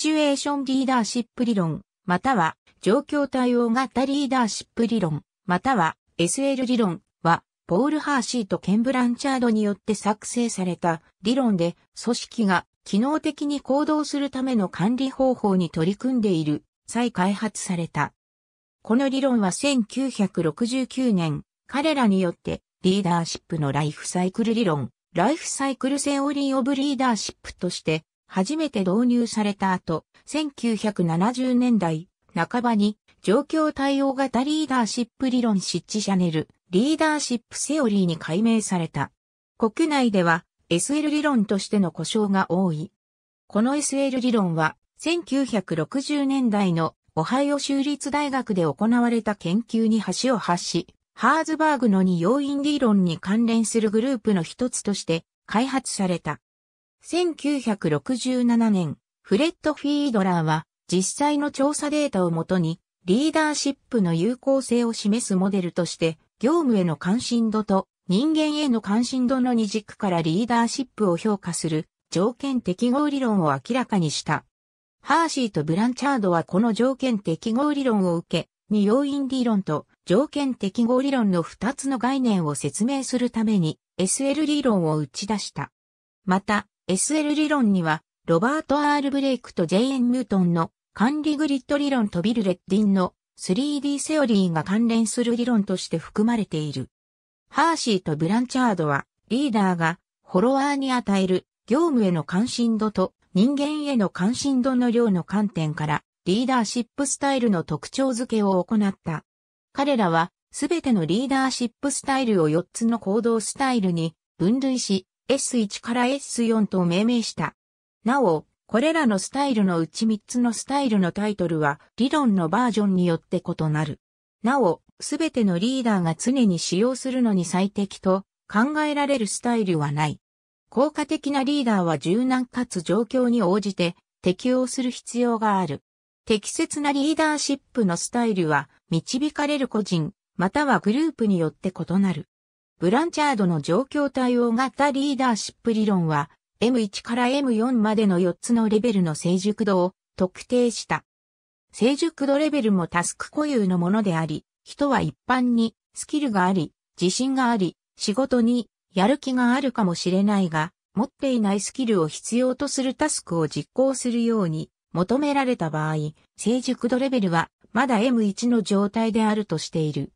チュエーションリーダーシップ理論、または状況対応型リーダーシップ理論、または SL 理論は、ポール・ハーシーとケン・ブランチャードによって作成された理論で、組織が機能的に行動するための管理方法に取り組んでいる再開発された。この理論は1969年、彼らによってリーダーシップのライフサイクル理論、ライフサイクルセオリーオブリーダーシップとして初めて導入された後、1970年代半ばに状況対応型リーダーシップ理論シッチシャネル、リーダーシップセオリーに改名された。国内では SL 理論としての故障が多い。この SL 理論は1960年代のオハイオ州立大学で行われた研究に橋を発し、ハーズバーグの二要因理論に関連するグループの一つとして開発された。1967年、フレッド・フィードラーは実際の調査データをもとにリーダーシップの有効性を示すモデルとして業務への関心度と人間への関心度の二軸からリーダーシップを評価する条件適合理論を明らかにした。ハーシーとブランチャードはこの条件適合理論を受け、二要因理論と条件適合理論の二つの概念を説明するために SL 理論を打ち出した。また、SL 理論には、ロバート・アール・ブレイクと J.N. ニュートンの管理グリッド理論とビル・レッディンの 3D セオリーが関連する理論として含まれている。ハーシーとブランチャードは、リーダーがフォロワーに与える業務への関心度と人間への関心度の量の観点から、リーダーシップスタイルの特徴付けを行った。彼らは、すべてのリーダーシップスタイルを4つの行動スタイルに分類し、S1 から S4 と命名した。なお、これらのスタイルのうち3つのスタイルのタイトルは理論のバージョンによって異なる。なお、すべてのリーダーが常に使用するのに最適と考えられるスタイルはない。効果的なリーダーは柔軟かつ状況に応じて適応する必要がある。適切なリーダーシップのスタイルは導かれる個人、またはグループによって異なる。ブランチャードの状況対応型リーダーシップ理論は、M1 から M4 までの4つのレベルの成熟度を特定した。成熟度レベルもタスク固有のものであり、人は一般にスキルがあり、自信があり、仕事にやる気があるかもしれないが、持っていないスキルを必要とするタスクを実行するように求められた場合、成熟度レベルはまだ M1 の状態であるとしている。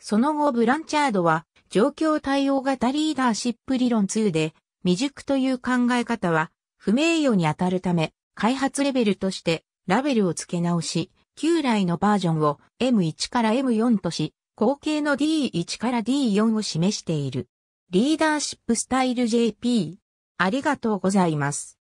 その後ブランチャードは状況対応型リーダーシップ理論2で、未熟という考え方は、不名誉に当たるため、開発レベルとして、ラベルを付け直し、旧来のバージョンを M1 から M4 とし、後継の D1 から D4 を示している。リーダーシップスタイル JP。ありがとうございます。